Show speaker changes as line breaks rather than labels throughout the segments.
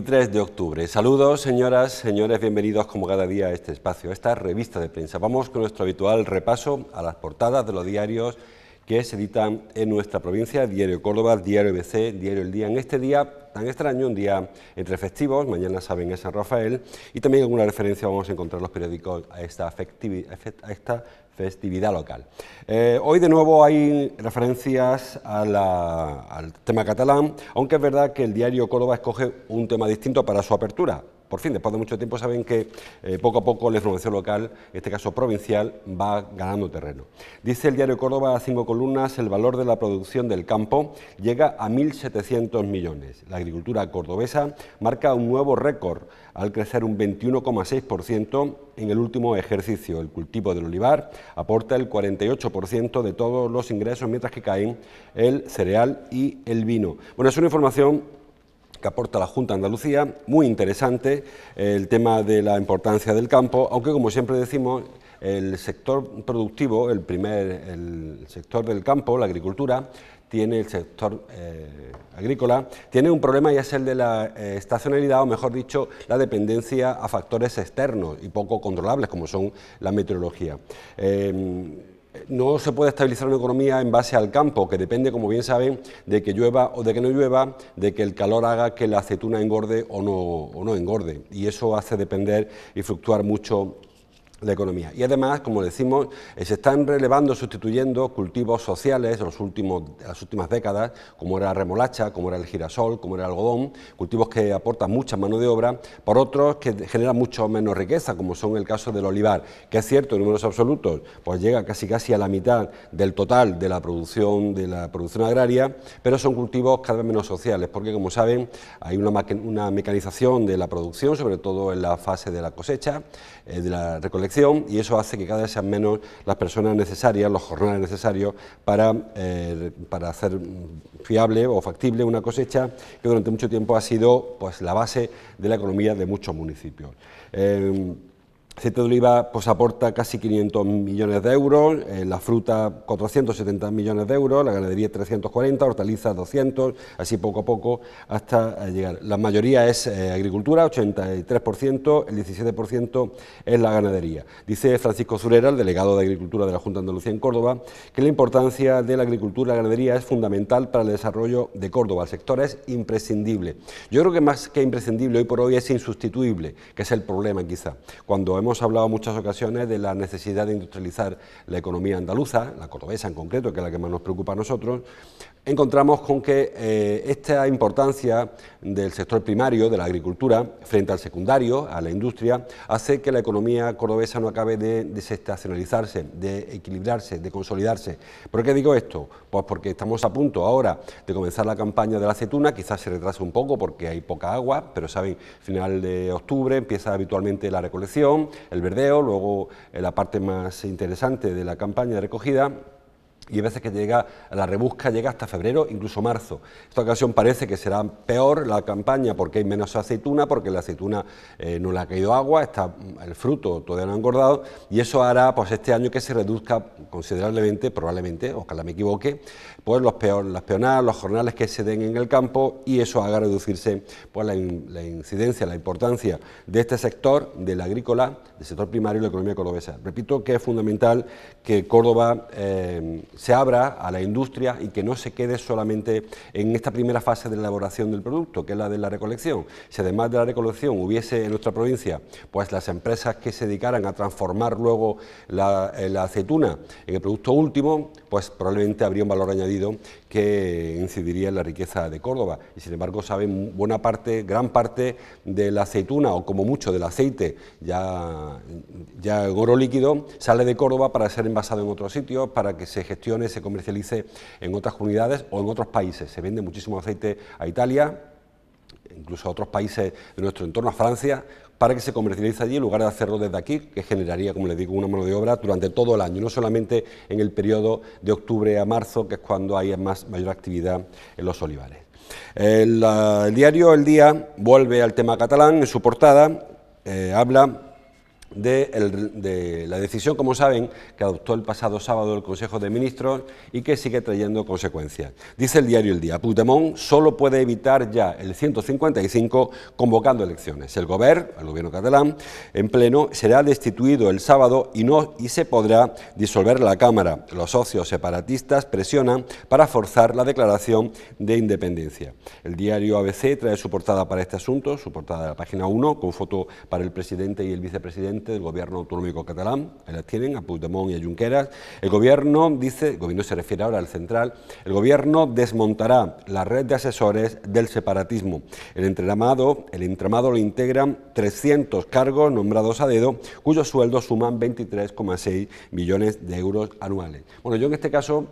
23 de octubre. Saludos, señoras, señores, bienvenidos como cada día a este espacio, a esta revista de prensa. Vamos con nuestro habitual repaso a las portadas de los diarios que se editan en nuestra provincia, Diario Córdoba, Diario BC, Diario El Día. En este día tan extraño, un día entre festivos, mañana saben es San Rafael, y también alguna referencia vamos a encontrar en los periódicos a esta, festividad local. Eh, hoy de nuevo hay referencias al tema catalán, aunque es verdad que el diario Córdoba escoge un tema distinto para su apertura, por fin, después de mucho tiempo, saben que eh, poco a poco la información local, en este caso provincial, va ganando terreno. Dice el diario Córdoba cinco columnas, el valor de la producción del campo llega a 1.700 millones. La agricultura cordobesa marca un nuevo récord al crecer un 21,6% en el último ejercicio. El cultivo del olivar aporta el 48% de todos los ingresos, mientras que caen el cereal y el vino. Bueno, es una información aporta la Junta Andalucía, muy interesante el tema de la importancia del campo, aunque como siempre decimos, el sector productivo, el primer el sector del campo, la agricultura, tiene el sector eh, agrícola, tiene un problema y es el de la eh, estacionalidad, o mejor dicho, la dependencia a factores externos y poco controlables, como son la meteorología. Eh, no se puede estabilizar una economía en base al campo, que depende, como bien saben, de que llueva o de que no llueva, de que el calor haga que la aceituna engorde o no, o no engorde. Y eso hace depender y fluctuar mucho la economía. Y además, como decimos, eh, se están relevando, sustituyendo cultivos sociales en los últimos, las últimas décadas, como era la remolacha, como era el girasol, como era el algodón, cultivos que aportan mucha mano de obra, por otros que generan mucho menos riqueza, como son el caso del olivar, que es cierto, en números absolutos, pues llega casi casi a la mitad del total de la producción, de la producción agraria, pero son cultivos cada vez menos sociales, porque como saben, hay una, mecanización de la producción, sobre todo en la fase de la cosecha, eh, de la recolección, y eso hace que cada vez sean menos las personas necesarias, los jornales necesarios para, eh, para hacer fiable o factible una cosecha que durante mucho tiempo ha sido pues, la base de la economía de muchos municipios. Eh, aceite de oliva aporta casi 500 millones de euros, eh, la fruta 470 millones de euros, la ganadería 340, hortalizas 200, así poco a poco hasta eh, llegar. La mayoría es eh, agricultura, 83%, el 17% es la ganadería. Dice Francisco Zurera, el delegado de Agricultura de la Junta de Andalucía en Córdoba, que la importancia de la agricultura y la ganadería es fundamental para el desarrollo de Córdoba. El sector es imprescindible. Yo creo que más que imprescindible hoy por hoy es insustituible, que es el problema quizá. Cuando hemos hablado en muchas ocasiones de la necesidad de industrializar la economía andaluza, la cordobesa en concreto, que es la que más nos preocupa a nosotros, encontramos con que eh, esta importancia del sector primario, de la agricultura, frente al secundario, a la industria, hace que la economía cordobesa no acabe de desestacionalizarse, de equilibrarse, de consolidarse. ¿Por qué digo esto? Pues porque estamos a punto ahora de comenzar la campaña de la aceituna, quizás se retrase un poco porque hay poca agua, pero saben, final de octubre empieza habitualmente la recolección, el verdeo, luego eh, la parte más interesante de la campaña de recogida y a veces que llega la rebusca llega hasta febrero, incluso marzo. Esta ocasión parece que será peor la campaña porque hay menos aceituna, porque la aceituna eh, no le ha caído agua, está el fruto todavía no ha engordado y eso hará pues este año que se reduzca considerablemente, probablemente, ojalá me equivoque, pues los peor, las peonadas, los jornales que se den en el campo y eso haga reducirse pues la, la incidencia, la importancia de este sector, del agrícola, del sector primario y la economía cordobesa. Repito que es fundamental que Córdoba eh, se abra a la industria y que no se quede solamente en esta primera fase de elaboración del producto, que es la de la recolección. Si además de la recolección hubiese en nuestra provincia pues las empresas que se dedicaran a transformar luego eh, la, aceituna en el producto último, pues probablemente habría un valor añadido que incidiría en la riqueza de Córdoba. Y sin embargo, saben buena parte, gran parte de la aceituna o como mucho del aceite ya ya el oro líquido, sale de Córdoba para ser envasado en otros sitios, para que se gestione, se comercialice en otras comunidades o en otros países. Se vende muchísimo aceite a Italia, incluso a otros países de nuestro entorno, a Francia, para que se comercialice allí en lugar de hacerlo desde aquí, que generaría, como les digo, una mano de obra durante todo el año, no solamente en el periodo de octubre a marzo, que es cuando hay más, mayor actividad en los olivares. El, diario El Día vuelve al tema catalán en su portada, eh, habla de, la decisión, como saben, que adoptó el pasado sábado el Consejo de Ministros y que sigue trayendo consecuencias. Dice el diario El Día, Putemón solo puede evitar ya el 155 convocando elecciones. El gobierno, el gobierno catalán, en pleno, será destituido el sábado y, no, y se podrá disolver la Cámara. Los socios separatistas presionan para forzar la declaración de independencia. El diario ABC trae su portada para este asunto, su portada de la página 1, con foto para el presidente y el vicepresidente del gobierno autonómico catalán, ahí las tienen, a Puigdemont y a Junqueras. El gobierno, dice, el gobierno se refiere ahora al central, el gobierno desmontará la red de asesores del separatismo. El entramado, el entramado lo integran 300 cargos nombrados a dedo, cuyos sueldos suman 23,6 millones de euros anuales. Bueno, yo en este caso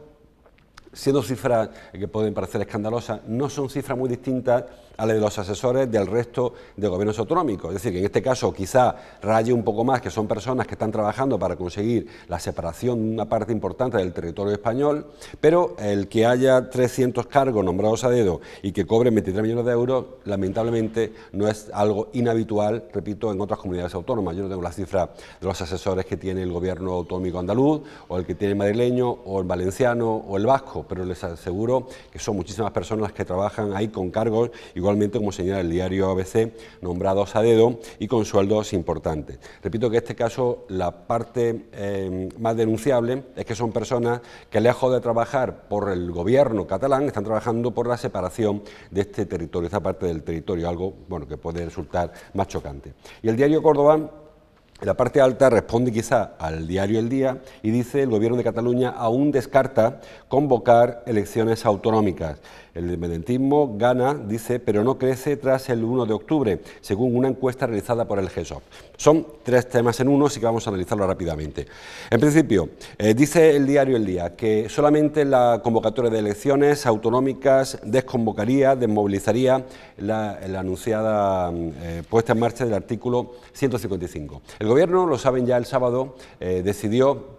siendo cifras que pueden parecer escandalosas, no son cifras muy distintas a la de los asesores del resto de gobiernos autonómicos. Es decir, que en este caso quizá raye un poco más, que son personas que están trabajando para conseguir la separación de una parte importante del territorio español, pero el que haya 300 cargos nombrados a dedo y que cobren 23 millones de euros, lamentablemente no es algo inhabitual, repito, en otras comunidades autónomas. Yo no tengo la cifra de los asesores que tiene el gobierno autonómico andaluz, o el que tiene el madrileño, o el valenciano, o el vasco, pero les aseguro que son muchísimas personas que trabajan ahí con cargos y igualmente como señala el diario ABC, nombrados a dedo y con sueldos importantes. Repito que en este caso la parte eh, más denunciable es que son personas que lejos de trabajar por el gobierno catalán, están trabajando por la separación de este territorio, esta parte del territorio, algo bueno, que puede resultar más chocante. Y el diario Córdoba en la parte alta responde quizá al diario El Día y dice el gobierno de Cataluña aún descarta convocar elecciones autonómicas el independentismo gana, dice, pero no crece tras el 1 de octubre, según una encuesta realizada por el GESOP. Son tres temas en uno, así que vamos a analizarlo rápidamente. En principio, eh, dice el diario El Día que solamente la convocatoria de elecciones autonómicas desconvocaría, desmovilizaría la, anunciada eh, puesta en marcha del artículo 155. El Gobierno, lo saben ya el sábado, eh, decidió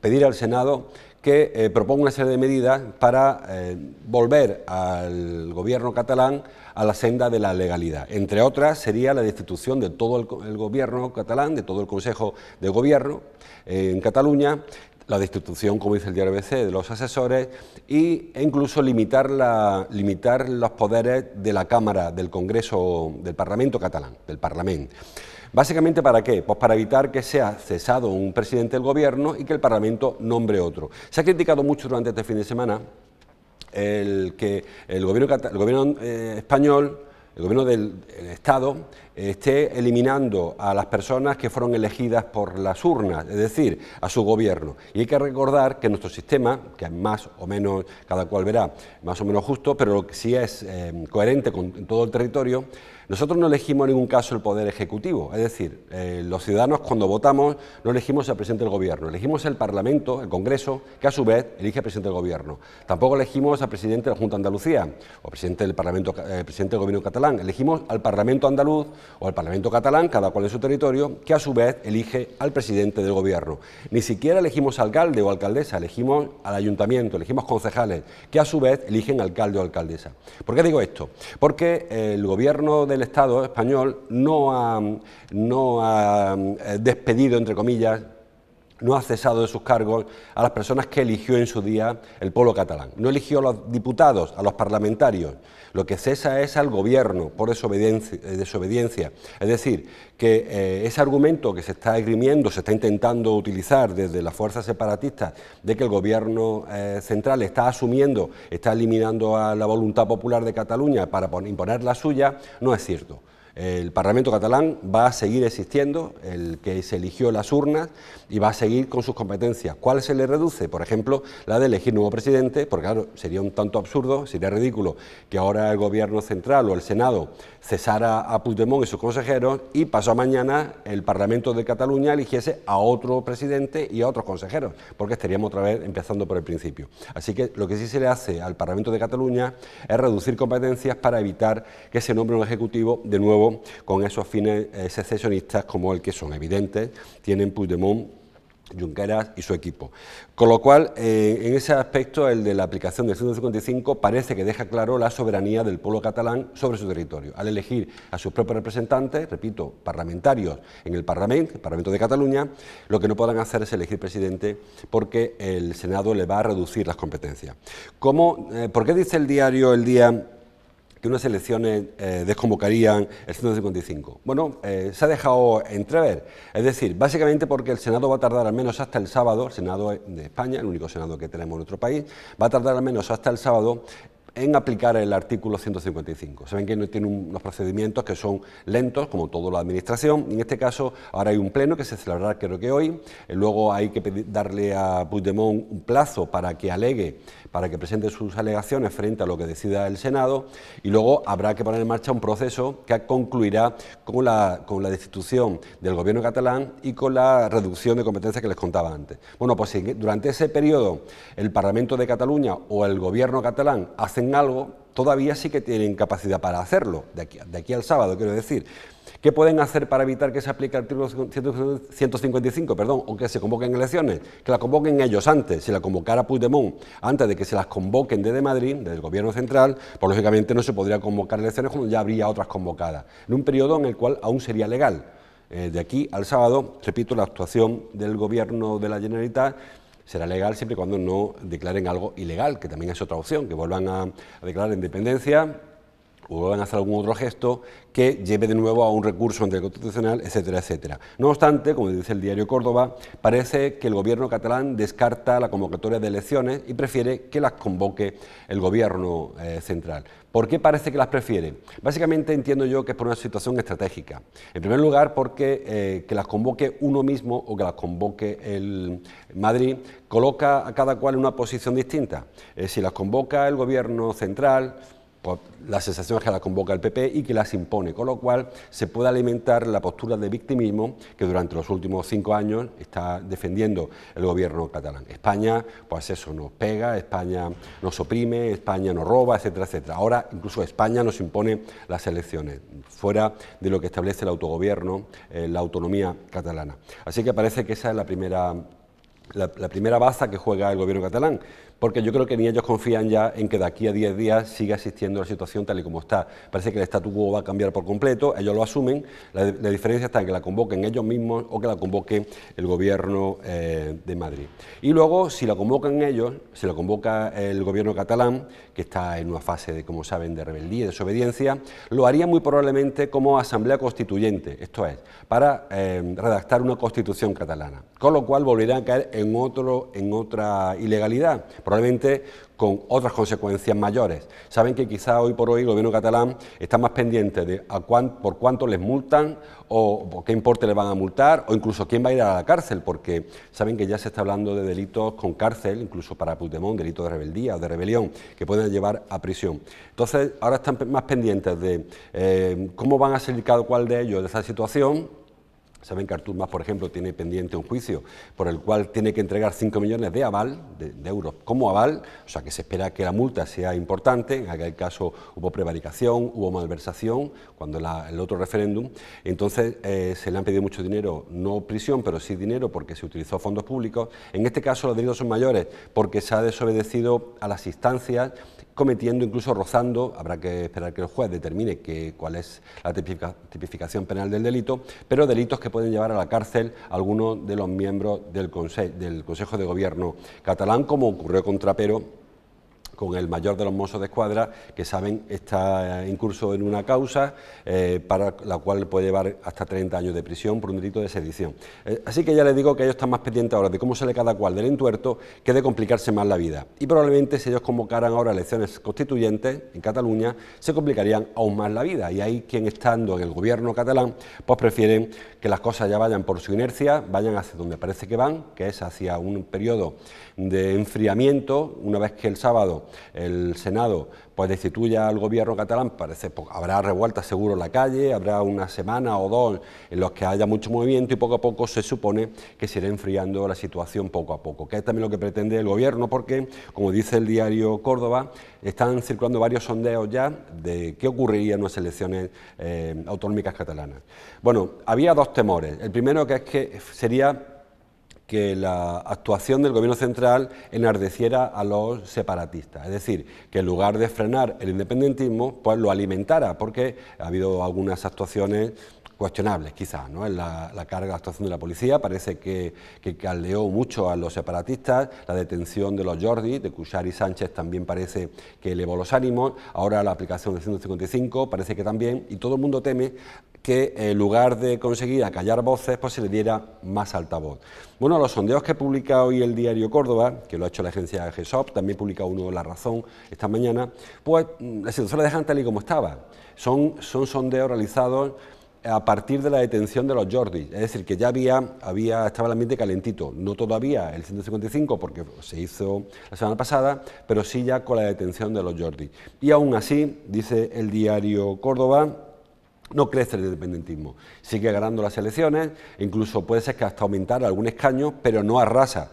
pedir al Senado que eh, una serie de medidas para eh, volver al gobierno catalán a la senda de la legalidad. Entre otras sería la destitución de todo el, gobierno catalán, de todo el Consejo de Gobierno eh, en Cataluña, la destitución, como dice el diario ABC, de los asesores e incluso limitar, limitar los poderes de la Cámara, del Congreso, del Parlamento catalán, del Parlamento. Básicamente, ¿para qué? Pues para evitar que sea cesado un presidente del gobierno y que el Parlamento nombre otro. Se ha criticado mucho durante este fin de semana el que el gobierno, eh, español el gobierno del Estado esté eliminando a las personas que fueron elegidas por las urnas, es decir, a su gobierno. Y hay que recordar que nuestro sistema, que es más o menos, cada cual verá, más o menos justo, pero sí es eh, coherente con todo el territorio, nosotros no elegimos en ningún caso el Poder Ejecutivo, es decir, eh, los ciudadanos cuando votamos no elegimos al presidente del Gobierno, elegimos el Parlamento, el Congreso, que a su vez elige al presidente del Gobierno. Tampoco elegimos al presidente de la Junta de Andalucía o presidente del Parlamento, eh, presidente del Gobierno catalán, elegimos al Parlamento andaluz o al Parlamento catalán, cada cual en su territorio, que a su vez elige al presidente del Gobierno. Ni siquiera elegimos alcalde o alcaldesa, elegimos al ayuntamiento, elegimos concejales, que a su vez eligen alcalde o alcaldesa. ¿Por qué digo esto? Porque el Gobierno de del Estado español no ha, no ha eh, despedido, entre comillas, no ha cesado de sus cargos a las personas que eligió en su día el pueblo catalán. No eligió a los diputados, a los parlamentarios. Lo que cesa es al gobierno por desobediencia. Eh, es decir, que eh, ese argumento que se está esgrimiendo, se está intentando utilizar desde las fuerzas separatistas, de que el gobierno eh, central está asumiendo, está eliminando a la voluntad popular de Cataluña para imponer la suya, no es cierto. El Parlamento catalán va a seguir existiendo, el que se eligió las urnas, y va a seguir con sus competencias. ¿Cuál se le reduce? Por ejemplo, la de elegir nuevo presidente, porque claro, sería un tanto absurdo, sería ridículo que ahora el Gobierno central o el Senado cesara a Puigdemont y sus consejeros y pasó mañana el Parlamento de Cataluña eligiese a otro presidente y a otros consejeros, porque estaríamos otra vez empezando por el principio. Así que lo que sí se le hace al Parlamento de Cataluña es reducir competencias para evitar que se nombre un ejecutivo de nuevo con esos fines secesionistas como el que son evidentes, tienen Puigdemont Junqueras y su equipo. Con lo cual, eh, en ese aspecto, el de la aplicación del 155 parece que deja claro la soberanía del pueblo catalán sobre su territorio. Al elegir a sus propios representantes, repito, parlamentarios en el Parlamento, Parlamento de Cataluña, lo que no podrán hacer es elegir presidente porque el Senado le va a reducir las competencias. Eh, ¿Por qué dice el diario el día que unas elecciones eh, desconvocarían el 155. Bueno, eh, se ha dejado entrever, es decir, básicamente porque el Senado va a tardar al menos hasta el sábado, el Senado de España, el único Senado que tenemos en nuestro país, va a tardar al menos hasta el sábado en aplicar el artículo 155. Saben que tiene unos procedimientos que son lentos, como toda la Administración. En este caso, ahora hay un pleno que se celebrará creo que hoy. Eh, luego hay que darle a Puigdemont un plazo para que alegue, para que presente sus alegaciones frente a lo que decida el Senado. Y luego habrá que poner en marcha un proceso que concluirá con la, con la destitución del gobierno catalán y con la reducción de competencias que les contaba antes. Bueno, pues durante ese periodo el Parlamento de Cataluña o el gobierno catalán hacen algo, todavía sí que tienen capacidad para hacerlo, de aquí, al sábado, quiero decir. ¿Qué pueden hacer para evitar que se aplique el artículo 155, perdón, o que se convoquen elecciones? Que la convoquen ellos antes. Si la convocara Puigdemont antes de que se las convoquen desde Madrid, desde el Gobierno Central, pues lógicamente no se podría convocar elecciones cuando ya habría otras convocadas, en un periodo en el cual aún sería legal. Eh, de aquí al sábado, repito, la actuación del Gobierno de la Generalitat será legal siempre y cuando no declaren algo ilegal, que también es otra opción, que vuelvan a, a declarar independencia o van a hacer algún otro gesto que lleve de nuevo a un recurso ante Constitucional, etcétera, etcétera. No obstante, como dice el diario Córdoba, parece que el gobierno catalán descarta la convocatoria de elecciones y prefiere que las convoque el gobierno eh, central. ¿Por qué parece que las prefiere? Básicamente entiendo yo que es por una situación estratégica. En primer lugar, porque eh, que las convoque uno mismo o que las convoque el Madrid coloca a cada cual en una posición distinta. si las convoca el gobierno central, la sensación es que la convoca el PP y que las impone, con lo cual se puede alimentar la postura de victimismo que durante los últimos cinco años está defendiendo el gobierno catalán. España, pues eso, nos pega, España nos oprime, España nos roba, etcétera, etcétera. Ahora incluso España nos impone las elecciones, fuera de lo que establece el autogobierno, eh, la autonomía catalana. Así que parece que esa es la primera la, primera baza que juega el gobierno catalán porque yo creo que ni ellos confían ya en que de aquí a 10 días siga existiendo la situación tal y como está. Parece que el estatuto va a cambiar por completo, ellos lo asumen, la, diferencia está en que la convoquen ellos mismos o que la convoque el gobierno eh, de Madrid. Y luego, si la convocan ellos, si la convoca el gobierno catalán, que está en una fase de, como saben, de rebeldía y desobediencia, lo haría muy probablemente como asamblea constituyente, esto es, para eh, redactar una constitución catalana. Con lo cual volverá a caer en, otro, en otra ilegalidad, probablemente con otras consecuencias mayores. Saben que quizá hoy por hoy el gobierno catalán está más pendiente de por cuánto les multan o qué importe le van a multar o incluso quién va a ir a la cárcel, porque saben que ya se está hablando de delitos con cárcel, incluso para Putemón, delitos de rebeldía o de rebelión, que pueden llevar a prisión. Entonces, ahora están más pendientes de eh, cómo van a ser cada cual de ellos de esa situación Saben que Artur por ejemplo, tiene pendiente un juicio por el cual tiene que entregar 5 millones de aval, de, euros como aval, o sea que se espera que la multa sea importante, en aquel caso hubo prevaricación, hubo malversación, cuando el otro referéndum, entonces eh, se le han pedido mucho dinero, no prisión, pero sí dinero porque se utilizó fondos públicos. En este caso los delitos son mayores porque se ha desobedecido a las instancias cometiendo, incluso rozando, habrá que esperar que el juez determine cuál es la tipificación penal del delito, pero delitos que pueden llevar a la cárcel a algunos de los miembros del, del Consejo de Gobierno catalán, como ocurrió con Trapero con el mayor de los mozos de escuadra, que saben está incurso en una causa eh, para la cual puede llevar hasta 30 años de prisión por un delito de sedición. Eh, así que ya les digo que ellos están más pendientes ahora de cómo sale cada cual del entuerto que de complicarse más la vida. Y probablemente si ellos convocaran ahora elecciones constituyentes en Cataluña, se complicarían aún más la vida. Y hay quien estando en el gobierno catalán, pues prefieren que las cosas ya vayan por su inercia, vayan hacia donde parece que van, que es hacia un periodo de enfriamiento, una vez que el sábado el Senado pues destituya al gobierno catalán, parece pues, habrá revuelta seguro en la calle, habrá una semana o dos en los que haya mucho movimiento y poco a poco se supone que se irá enfriando la situación poco a poco, que es también lo que pretende el gobierno porque, como dice el diario Córdoba, están circulando varios sondeos ya de qué ocurriría en las elecciones eh, autonómicas catalanas. Bueno, había dos temores. El primero que es que sería que la actuación del Gobierno central enardeciera a los separatistas, es decir, que en lugar de frenar el independentismo, pues lo alimentara, porque ha habido algunas actuaciones cuestionables, quizás, ¿no? la, carga de actuación de la policía parece que, que, caldeó mucho a los separatistas, la detención de los Jordi, de Cuchar y Sánchez también parece que elevó los ánimos, ahora la aplicación de 155 parece que también, y todo el mundo teme que eh, en lugar de conseguir acallar voces, pues se le diera más altavoz. Bueno, los sondeos que publica hoy el diario Córdoba, que lo ha hecho la agencia GESOP, también publica uno La Razón esta mañana, pues mm, la situación la dejan tal y como estaba. Son, son sondeos realizados a partir de la detención de los Jordis, es decir, que ya había, había, estaba el ambiente calentito, no todavía el 155 porque se hizo la semana pasada, pero sí ya con la detención de los Jordis. Y aún así, dice el diario Córdoba, no crece el independentismo. Sigue ganando las elecciones, incluso puede ser que hasta aumentar algún escaño, pero no arrasa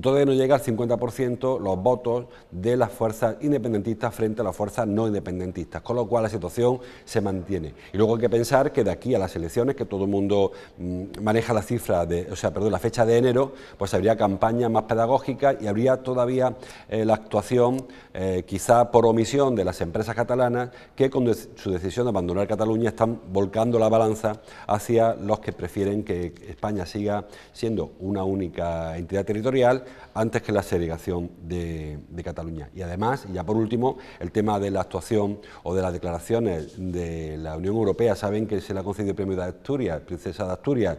todavía no llega al 50% los votos de las fuerzas independentistas frente a las fuerzas no independentistas, con lo cual la situación se mantiene. Y luego hay que pensar que de aquí a las elecciones, que todo el mundo mm, maneja la cifra de, o sea, perdón, la fecha de enero, pues habría campañas más pedagógicas y habría todavía eh, la actuación, eh, quizá por omisión de las empresas catalanas, que con su decisión de abandonar Cataluña están volcando la balanza hacia los que prefieren que España siga siendo una única entidad territorial antes que la segregación de, Cataluña. Y además, ya por último, el tema de la actuación o de las declaraciones de la Unión Europea. Saben que se le ha concedido el premio de Asturias, Princesa de Asturias,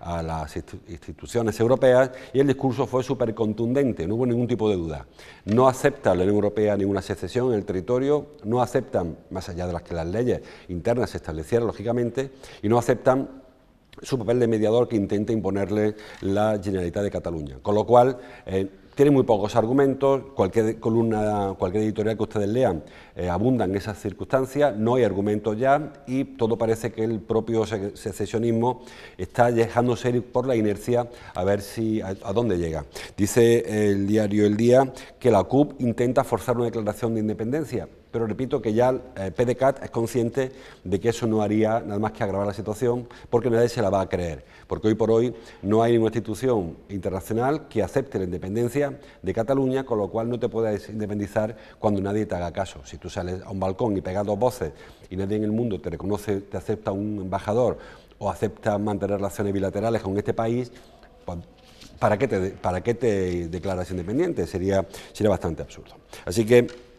a las instituciones europeas y el discurso fue súper contundente, no hubo ningún tipo de duda. No acepta la Unión Europea ninguna secesión en el territorio, no aceptan, más allá de las que las leyes internas se establecieran, lógicamente, y no aceptan su papel de mediador que intenta imponerle la Generalitat de Cataluña. Con lo cual, eh, tiene muy pocos argumentos, cualquier columna, cualquier editorial que ustedes lean eh, abundan en esas circunstancias, no hay argumentos ya y todo parece que el propio secesionismo está dejándose ir por la inercia a ver si a, dónde llega. Dice el diario El Día que la CUP intenta forzar una declaración de independencia pero repito que ya el eh, PDCAT es consciente de que eso no haría nada más que agravar la situación porque nadie se la va a creer, porque hoy por hoy no hay ninguna institución internacional que acepte la independencia de Cataluña, con lo cual no te puedes independizar cuando nadie te haga caso. Si tú sales a un balcón y pegas dos voces y nadie en el mundo te reconoce, te acepta un embajador o acepta mantener relaciones bilaterales con este país, pues, ¿para qué te, para te declaras independiente? Sería, sería bastante absurdo. Así que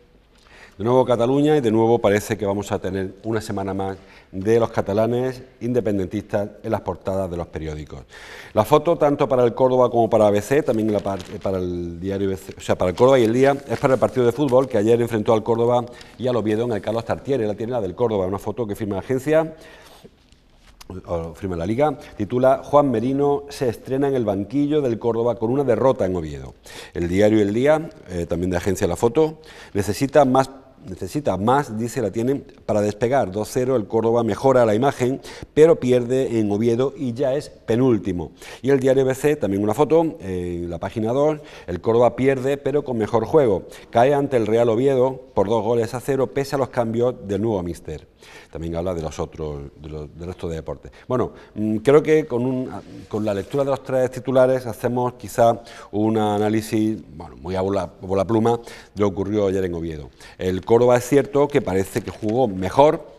de nuevo Cataluña y de nuevo parece que vamos a tener una semana más de los catalanes independentistas en las portadas de los periódicos. La foto tanto para el Córdoba como para ABC, también eh, para el diario o sea, para el Córdoba y el Día es para el partido de fútbol que ayer enfrentó al Córdoba y al Oviedo en el Carlos Tartiere, la tiene la del Córdoba, una foto que firma la agencia o firma la liga, titula Juan Merino se estrena en el banquillo del Córdoba con una derrota en Oviedo. El diario El Día, eh, también de Agencia La Foto, necesita más necesita más, dice, la tienen para despegar. 2-0, el Córdoba mejora la imagen, pero pierde en Oviedo y ya es penúltimo. Y el diario BC, también una foto, en eh, la página 2, el Córdoba pierde, pero con mejor juego. Cae ante el Real Oviedo por dos goles a cero, pese a los cambios del nuevo mister. También habla de los otros, del resto de deportes. Bueno, mm, creo que con, la lectura de los tres titulares hacemos quizá un análisis, bueno, muy a bola, pluma, de lo ocurrió ayer en Oviedo. El Córdoba es cierto que parece que jugó mejor,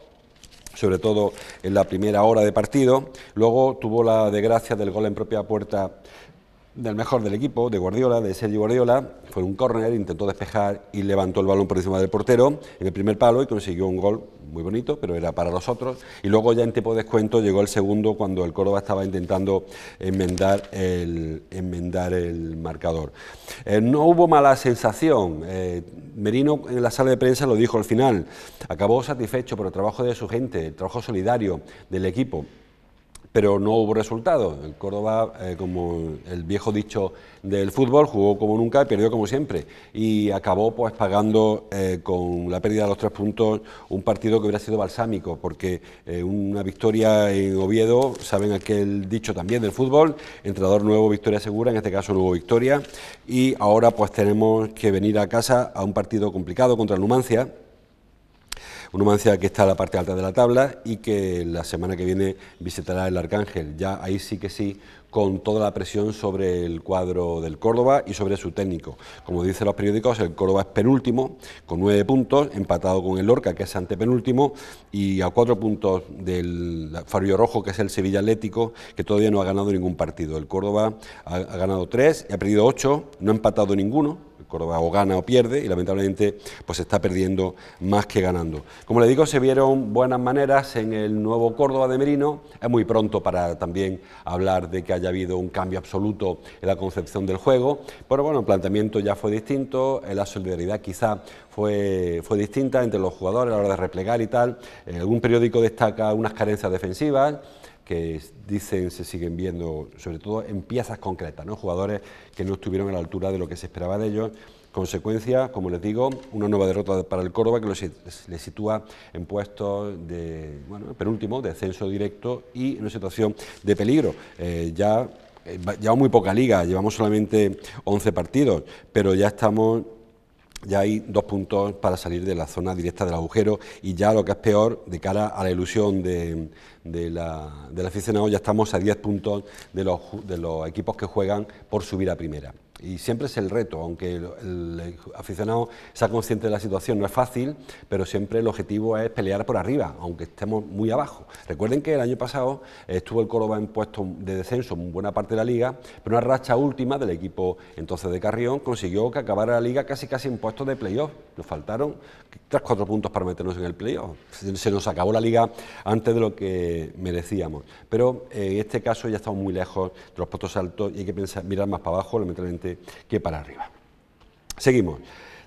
sobre todo en la primera hora de partido. Luego tuvo la desgracia del gol en propia puerta del mejor del equipo, de Guardiola, de Sergio Guardiola, fue un córner, intentó despejar y levantó el balón por encima del portero en el primer palo y consiguió un gol muy bonito, pero era para los otros. Y luego ya en tiempo de descuento llegó el segundo cuando el Córdoba estaba intentando enmendar el, el marcador. Eh, no hubo mala sensación. Eh, Merino en la sala de prensa lo dijo al final. Acabó satisfecho por el trabajo de su gente, el trabajo solidario del equipo pero no hubo resultado. El Córdoba, eh, como el viejo dicho del fútbol, jugó como nunca y perdió como siempre. Y acabó pues pagando eh, con la pérdida de los tres puntos un partido que hubiera sido balsámico, porque eh, una victoria en Oviedo, saben aquel dicho también del fútbol, entrenador nuevo, victoria segura, en este caso luego victoria. Y ahora pues tenemos que venir a casa a un partido complicado contra el Numancia un decía que está en la parte alta de la tabla y que la semana que viene visitará el Arcángel. Ya ahí sí que sí con toda la presión sobre el cuadro del Córdoba y sobre su técnico. Como dicen los periódicos, el Córdoba es penúltimo, con nueve puntos, empatado con el Orca que es antepenúltimo, y a cuatro puntos del Fabio Rojo, que es el Sevilla Atlético, que todavía no ha ganado ningún partido. El Córdoba ha, ganado tres, ha perdido ocho, no ha empatado ninguno, Córdoba o gana o pierde y lamentablemente pues está perdiendo más que ganando. Como le digo, se vieron buenas maneras en el nuevo Córdoba de Merino. Es muy pronto para también hablar de que haya habido un cambio absoluto en la concepción del juego, pero bueno, el planteamiento ya fue distinto, la solidaridad quizá fue, fue distinta entre los jugadores a la hora de replegar y tal. Eh, algún periódico destaca unas carencias defensivas que dicen se siguen viendo, sobre todo en piezas concretas, ¿no? jugadores que no estuvieron a la altura de lo que se esperaba de ellos. Consecuencia, como les digo, una nueva derrota para el Córdoba que le sitúa en puestos de bueno, penúltimo, de descenso directo y en una situación de peligro. Eh, ...ya, ya eh, muy poca liga, llevamos solamente 11 partidos, pero ya estamos ya hay dos puntos para salir de la zona directa del agujero y ya lo que es peor, de cara a la ilusión de, la, del aficionado, ya estamos a diez puntos de los equipos que juegan por subir a primera y siempre es el reto, aunque el, aficionado sea consciente de la situación, no es fácil, pero siempre el objetivo es pelear por arriba, aunque estemos muy abajo. Recuerden que el año pasado estuvo el Córdoba en puesto de descenso en buena parte de la liga, pero una racha última del equipo entonces de Carrión consiguió que acabara la liga casi casi en puestos de playoff. Nos faltaron tres, cuatro puntos para meternos en el playoff. Se nos acabó la liga antes de lo que merecíamos. Pero eh, en este caso ya estamos muy lejos de los puestos altos y hay que pensar, mirar más para abajo, lamentablemente que para arriba. Seguimos.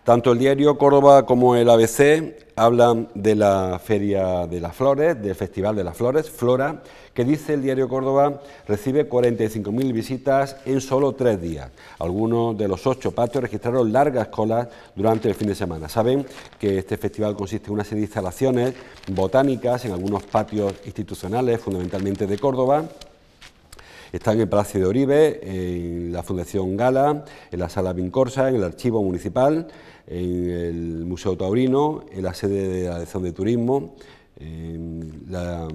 Tanto el diario Córdoba como el ABC hablan de la Feria de las Flores, del Festival de las Flores, Flora, que dice el diario Córdoba recibe 45.000 visitas en solo tres días. Algunos de los ocho patios registraron largas colas durante el fin de semana. Saben que este festival consiste en una serie de instalaciones botánicas en algunos patios institucionales, fundamentalmente de Córdoba, Está en el Palacio de Oribe, en la Fundación Gala, en la Sala Vincorsa, en el Archivo Municipal, en el Museo Taurino, en la sede de la Dirección de Turismo, en la,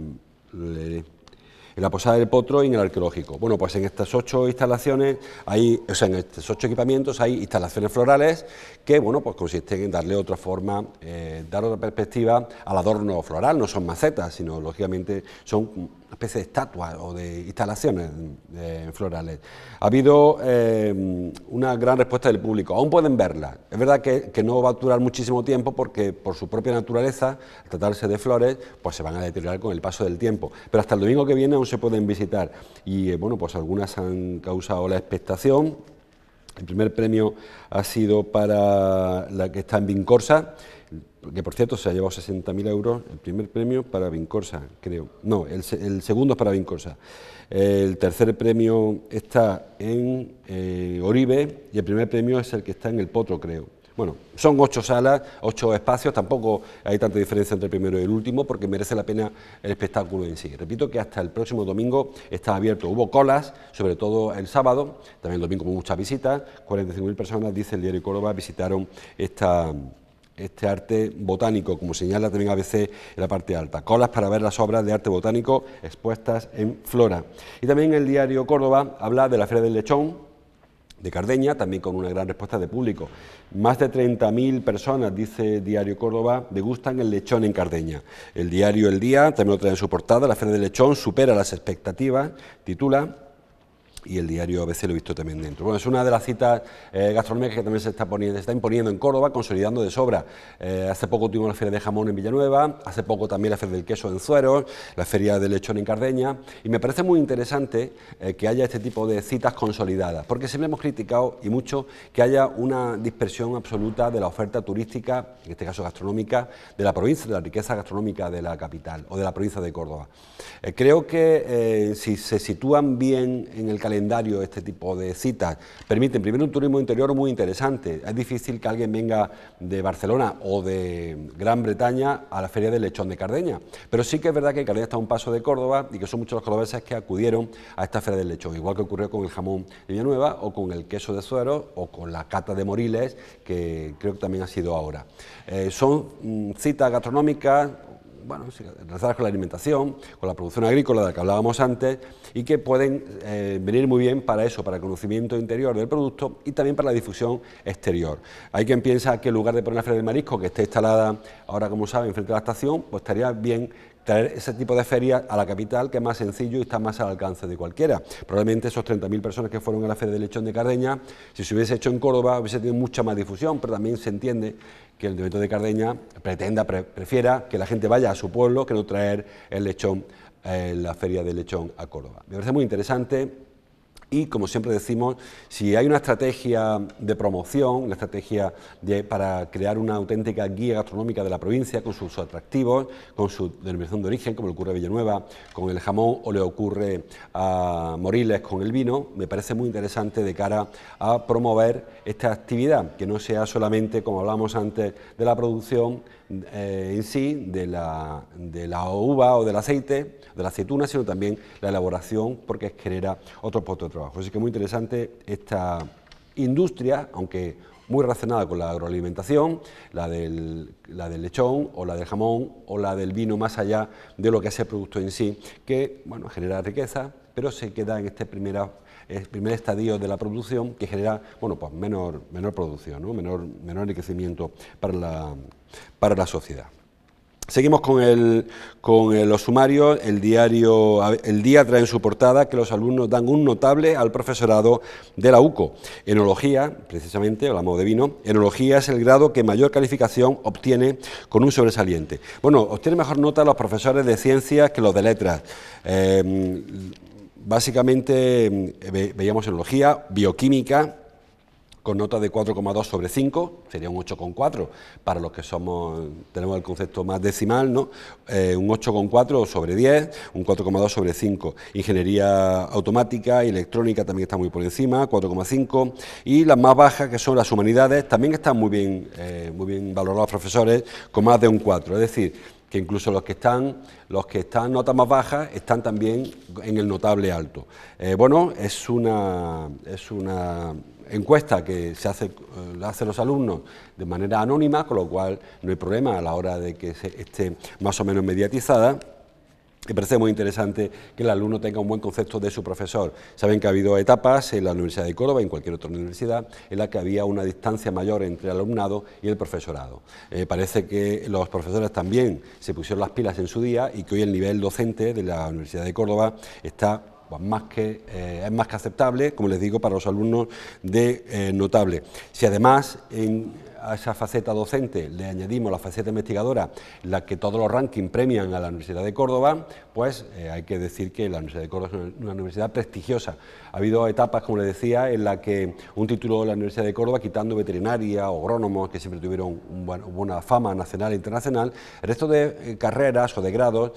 Posada del Potro y en el Arqueológico. Bueno, pues en estas ocho instalaciones, hay, o sea, en estos ocho equipamientos hay instalaciones florales que, bueno, pues consisten en darle otra forma, eh, dar otra perspectiva al adorno floral. No son macetas, sino, lógicamente, son especie de estatuas o de instalaciones florales. Ha habido em, una gran respuesta del público, aún pueden verla. Es verdad que, no va a durar muchísimo tiempo porque por su propia naturaleza, al tratarse de flores, pues se van a deteriorar con el paso del tiempo. Pero hasta el domingo que viene aún se pueden visitar y eh, bueno, pues algunas han causado la expectación. El primer premio ha sido para la que está en Vincorsa que por cierto se ha llevado 60.000 euros, el primer premio para Vincorsa, creo. No, el, segundo es para Vincorsa. El tercer premio está en eh, Oribe y el primer premio es el que está en El Potro, creo. Bueno, son ocho salas, ocho espacios, tampoco hay tanta diferencia entre el primero y el último porque merece la pena el espectáculo en sí. Repito que hasta el próximo domingo está abierto. Hubo colas, sobre todo el sábado, también el domingo con muchas visitas, 45.000 personas, dice el diario Córdoba, visitaron esta este arte botánico, como señala también ABC en la parte alta. Colas para ver las obras de arte botánico expuestas en Flora. Y también el diario Córdoba habla de la Feria del Lechón, de Cardeña, también con una gran respuesta de público. Más de 30.000 personas, dice Diario Córdoba, degustan el lechón en Cardeña. El diario El Día también lo trae en su portada, la Feria del Lechón supera las expectativas, titula y el diario ABC lo he visto también dentro. Bueno, es una de las citas eh, gastronómicas que también se está, poniendo, está imponiendo en Córdoba, consolidando de sobra. Eh, hace poco tuvimos la feria de jamón en Villanueva, hace poco también la feria del queso en Zueros, la feria del lechón en Cardeña, y me parece muy interesante eh, que haya este tipo de citas consolidadas, porque siempre hemos criticado, y mucho, que haya una dispersión absoluta de la oferta turística, en este caso gastronómica, de la provincia, de la riqueza gastronómica de la capital o de la provincia de Córdoba. creo que si se sitúan bien en el este tipo de citas. Permiten primero un turismo interior muy interesante. Es difícil que alguien venga de Barcelona o de Gran Bretaña a la Feria del Lechón de Cardeña. Pero sí que es verdad que Cardeña está a un paso de Córdoba y que son muchos los cordobeses que acudieron a esta Feria del Lechón, igual que ocurrió con el jamón de Villanueva o con el queso de Suero o con la cata de Moriles, que creo que también ha sido ahora. Eh, son mm, citas gastronómicas bueno, relacionadas con la alimentación, con la producción agrícola de la que hablábamos antes, y que pueden eh, venir muy bien para eso, para el conocimiento interior del producto y también para la difusión exterior. Hay quien piensa que en lugar de poner la feria del marisco, que está instalada ahora, como saben, frente a la estación, pues estaría bien traer ese tipo de feria a la capital, que es más sencillo y está más al alcance de cualquiera. Probablemente esos 30.000 personas que fueron a la Feria del Lechón de Cardeña, si se hubiese hecho en Córdoba, hubiese tenido mucha más difusión, pero también se entiende que el Ayuntamiento de Cardeña pretenda, prefiera que la gente vaya a su pueblo que no traer el lechón, eh, la feria del lechón a Córdoba. Me parece muy interesante y, como siempre decimos, si hay una estrategia de promoción, ...la estrategia para crear una auténtica guía gastronómica de la provincia con sus atractivos, con su denominación de origen, como le ocurre a Villanueva, con el jamón o le ocurre a Moriles con el vino, me parece muy interesante de cara a promover esta actividad, que no sea solamente, como hablábamos antes, de la producción eh, en sí, de la, de la uva o del aceite, de la aceituna, sino también la elaboración, porque genera otro puesto de trabajo. Así que muy interesante esta industria, aunque muy relacionada con la agroalimentación, la del, lechón o la del jamón o la del vino, más allá de lo que es el producto en sí, que genera riqueza, pero se queda en este eh, primer estadio de la producción que genera bueno, pues menor, producción, menor, enriquecimiento para la sociedad. Seguimos con, los sumarios. El diario El Día trae en su portada que los alumnos dan un notable al profesorado de la UCO. Enología, precisamente, hablamos de vino. Enología es el grado que mayor calificación obtiene con un sobresaliente. Bueno, obtiene mejor nota los profesores de ciencias que los de letras. Eh, básicamente veíamos enología, bioquímica, con nota de 4,2 sobre 5, sería un 8,4 para los que somos tenemos el concepto más decimal, ¿no? Eh, un 8,4 sobre 10, un 4,2 sobre 5. Ingeniería automática y electrónica también está muy por encima, 4,5 y las más bajas que son las humanidades también están muy bien eh, muy bien valorados profesores con más de un 4, es decir, que incluso los que están, los que están notas más bajas están también en el notable alto. Eh, bueno, es una, es una encuesta que se hace, eh, la hacen los alumnos de manera anónima, con lo cual no hay problema a la hora de que se esté más o menos mediatizada. Me parece muy interesante que el alumno tenga un buen concepto de su profesor. Saben que ha habido etapas en la Universidad de Córdoba y en cualquier otra universidad en la que había una distancia mayor entre el alumnado y el profesorado. Eh, parece que los profesores también se pusieron las pilas en su día y que hoy el nivel docente de la Universidad de Córdoba está más que, eh, es más que aceptable, como les digo, para los alumnos de eh, notable. Si además a esa faceta docente le añadimos la faceta investigadora, la que todos los rankings premian a la Universidad de Córdoba, pues eh, hay que decir que la Universidad de Córdoba es una, universidad prestigiosa. Ha habido etapas, como les decía, en la que un título de la Universidad de Córdoba, quitando veterinaria o agrónomos, que siempre tuvieron una buena fama nacional e internacional, el resto de carreras o de grados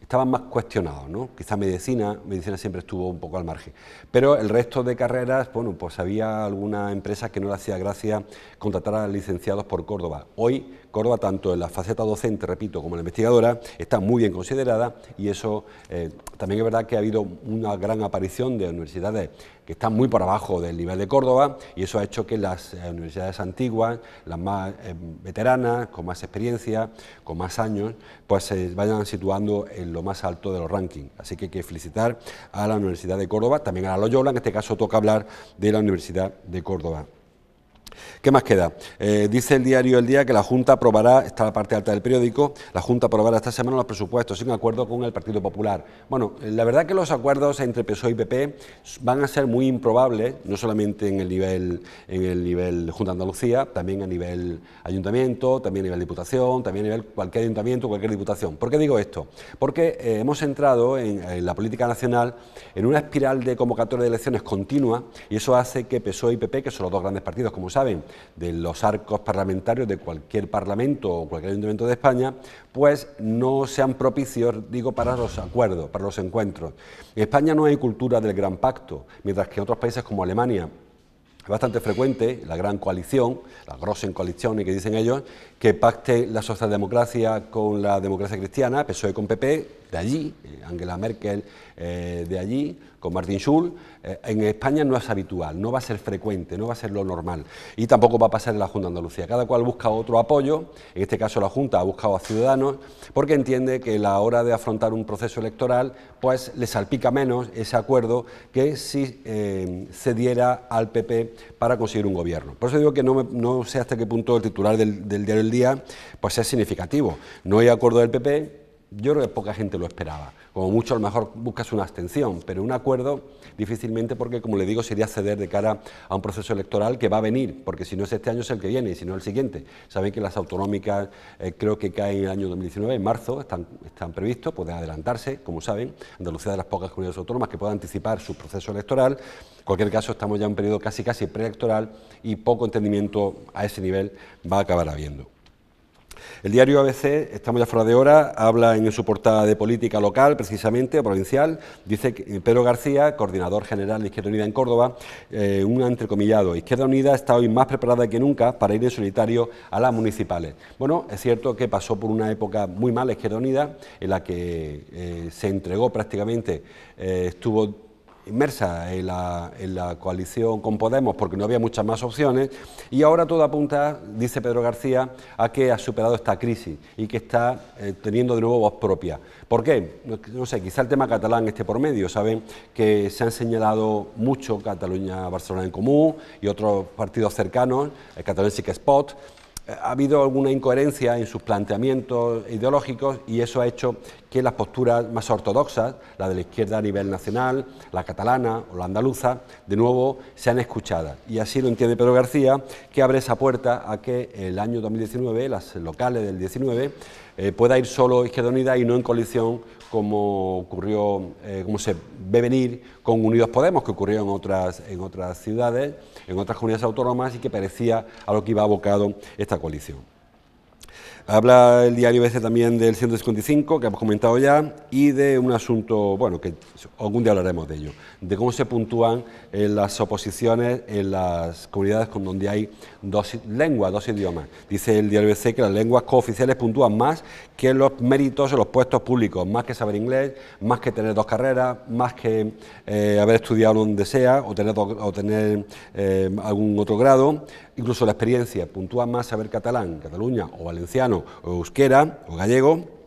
estaban más cuestionados, ¿no? Quizá medicina, medicina siempre estuvo un poco al margen. Pero el resto de carreras, bueno, pues había ...algunas empresas que no le hacía gracia contratar a licenciados por Córdoba. Hoy Córdoba, tanto en la faceta docente, repito, como en la investigadora, está muy bien considerada y eso eh, también es verdad que ha habido una gran aparición de universidades que están muy por abajo del nivel de Córdoba y eso ha hecho que las eh, universidades antiguas, las más eh, veteranas, con más experiencia, con más años, pues se vayan situando en lo más alto de los rankings. Así que hay que felicitar a la Universidad de Córdoba, también a la Loyola, en este caso toca hablar de la Universidad de Córdoba. ¿Qué más queda? Eh, dice el diario El Día que la Junta aprobará, está la parte alta del periódico, la Junta aprobará esta semana los presupuestos sin acuerdo con el Partido Popular. Bueno, la verdad que los acuerdos entre PSOE y PP van a ser muy improbables, no solamente en el nivel, en el nivel Junta de Andalucía, también a nivel ayuntamiento, también a nivel diputación, también a nivel cualquier ayuntamiento, cualquier diputación. ¿Por qué digo esto? Porque eh, hemos entrado en, en la política nacional en una espiral de convocatoria de elecciones continua y eso hace que PSOE y PP, que son los dos grandes partidos, como saben, de los arcos parlamentarios de cualquier parlamento o cualquier ayuntamiento de España, pues no sean propicios, digo, para los acuerdos, para los encuentros. En España no hay cultura del gran pacto, mientras que en otros países como Alemania, es bastante frecuente la gran coalición, la Grossen y que dicen ellos, que pacte la socialdemocracia con la democracia cristiana, PSOE con PP, de allí, eh, Angela Merkel eh, de allí, con Martín Schulz, eh, en España no es habitual, no va a ser frecuente, no va a ser lo normal. Y tampoco va a pasar en la Junta de Andalucía. Cada cual busca otro apoyo, en este caso la Junta ha buscado a Ciudadanos, porque entiende que la hora de afrontar un proceso electoral, pues le salpica menos ese acuerdo que si eh, cediera al PP para conseguir un gobierno. Por eso digo que no, sé hasta qué punto el titular del, del diario Día pues es significativo. No hay acuerdo del PP, yo creo que poca gente lo esperaba. Como mucho, a lo mejor buscas una abstención, pero un acuerdo difícilmente, porque como le digo, sería ceder de cara a un proceso electoral que va a venir, porque si no es este año es el que viene y si no el siguiente. Saben que las autonómicas eh, creo que caen en el año 2019, en marzo, están, están previstos, pueden adelantarse, como saben. Andalucía de las pocas comunidades autónomas que puedan anticipar su proceso electoral. En cualquier caso, estamos ya en un periodo casi casi preelectoral y poco entendimiento a ese nivel va a acabar habiendo. El diario ABC, estamos ya fuera de hora, habla en su portada de política local, precisamente, provincial, dice que eh, Pedro García, coordinador general de Izquierda Unida en Córdoba, eh, un entrecomillado, Izquierda Unida está hoy más preparada que nunca para ir en solitario a las municipales. Bueno, es cierto que pasó por una época muy mala Izquierda Unida, en la que eh, se entregó prácticamente, estuvo inmersa en la, coalición con Podemos porque no había muchas más opciones y ahora todo apunta, dice Pedro García, a que ha superado esta crisis y que está eh, teniendo de nuevo voz propia. ¿Por qué? No, sé, quizá el tema catalán esté por medio. Saben que se han señalado mucho Cataluña-Barcelona en común y otros partidos cercanos, el catalán sí que ha habido alguna incoherencia en sus planteamientos ideológicos y eso ha hecho que las posturas más ortodoxas, la de la izquierda a nivel nacional, la catalana o la andaluza, de nuevo sean escuchadas. Y así lo entiende Pedro García, que abre esa puerta a que el año 2019, las locales del 19, eh, pueda ir solo Izquierda Unida y no en coalición como ocurrió, eh, se ve venir con Unidos Podemos, que ocurrió en otras, en otras ciudades, en otras comunidades autónomas y que parecía a lo que iba abocado esta coalición. Habla el diario BC este también del 155, que hemos comentado ya, y de un asunto, bueno, que algún día hablaremos de ello, de cómo se puntúan las oposiciones en las comunidades con donde hay dos lenguas, dos idiomas. Dice el diario BC este que las lenguas cooficiales puntúan más que los méritos en los puestos públicos, más que saber inglés, más que tener dos carreras, más que eh, haber estudiado donde sea o tener, o eh, algún otro grado, incluso la experiencia, puntúa más saber catalán, Cataluña o valenciano o euskera o gallego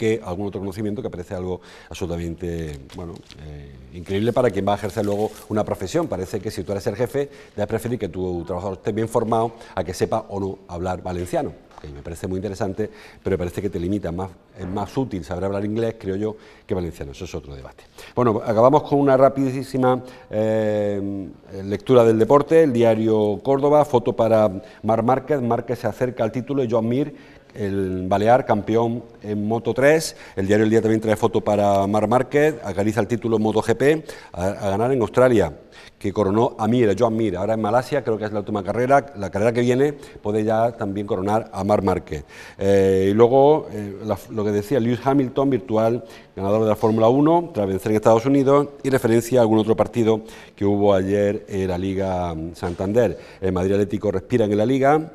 que algún otro conocimiento que parece algo absolutamente bueno, eh, increíble para quien va a ejercer luego una profesión. Parece que si tú eres el jefe, debes preferir que tu trabajador esté bien formado a que sepa o no hablar valenciano que me parece muy interesante, pero me parece que te limita, es más útil saber hablar inglés, creo yo, que valenciano. Eso es otro debate. Bueno, acabamos con una rapidísima eh, lectura del deporte, el diario Córdoba, foto para Mar Márquez, Márquez se acerca al título y yo Mir el Balear, campeón en Moto 3. El diario El Día también trae foto para Mar Márquez, ...acariza el título en gP a, a, ganar en Australia, que coronó a Mira, a Joan Ahora en Malasia, creo que es la última carrera, la carrera que viene puede ya también coronar a Mar Márquez. Eh, y luego, eh, lo que decía Lewis Hamilton, virtual ganador de la Fórmula 1, tras vencer en Estados Unidos, y referencia a algún otro partido que hubo ayer en la Liga mm, Santander. El Madrid Atlético respira en la Liga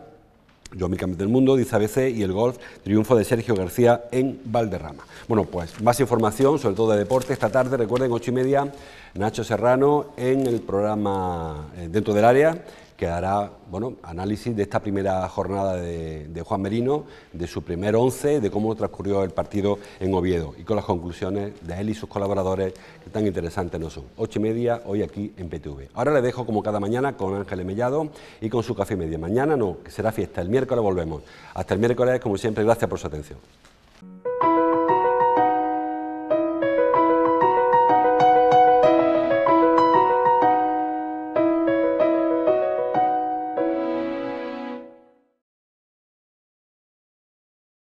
yo mi campeón del mundo, dice ABC, y el golf, triunfo de Sergio García en Valderrama. Bueno, pues más información, sobre todo de deporte, esta tarde, recuerden, ocho y media, Nacho Serrano en el programa eh, Dentro del Área que hará bueno, análisis de esta primera jornada de, Juan Merino, de su primer once, de cómo transcurrió el partido en Oviedo y con las conclusiones de él y sus colaboradores que tan interesantes no son. Ocho y media hoy aquí en PTV. Ahora le dejo como cada mañana con Ángel Mellado y con su café media. Mañana no, que será fiesta. El miércoles volvemos. Hasta el miércoles, como siempre, gracias por su atención.